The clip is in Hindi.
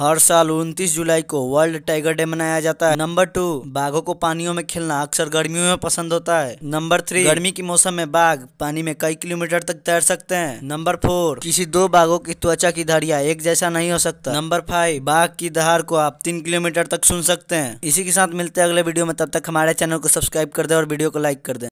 हर साल 29 जुलाई को वर्ल्ड टाइगर डे मनाया जाता है नंबर टू बाघों को पानियों में खेलना अक्सर गर्मियों में पसंद होता है नंबर थ्री गर्मी के मौसम में बाघ पानी में कई किलोमीटर तक तैर सकते हैं नंबर फोर किसी दो बाघों की त्वचा की धारिया एक जैसा नहीं हो सकता नंबर फाइव बाघ की दहार को आप तीन किलोमीटर तक सुन सकते हैं इसी के साथ मिलते हैं अगले वीडियो में तब तक हमारे चैनल को सब्सक्राइब कर दे और वीडियो को लाइक कर दे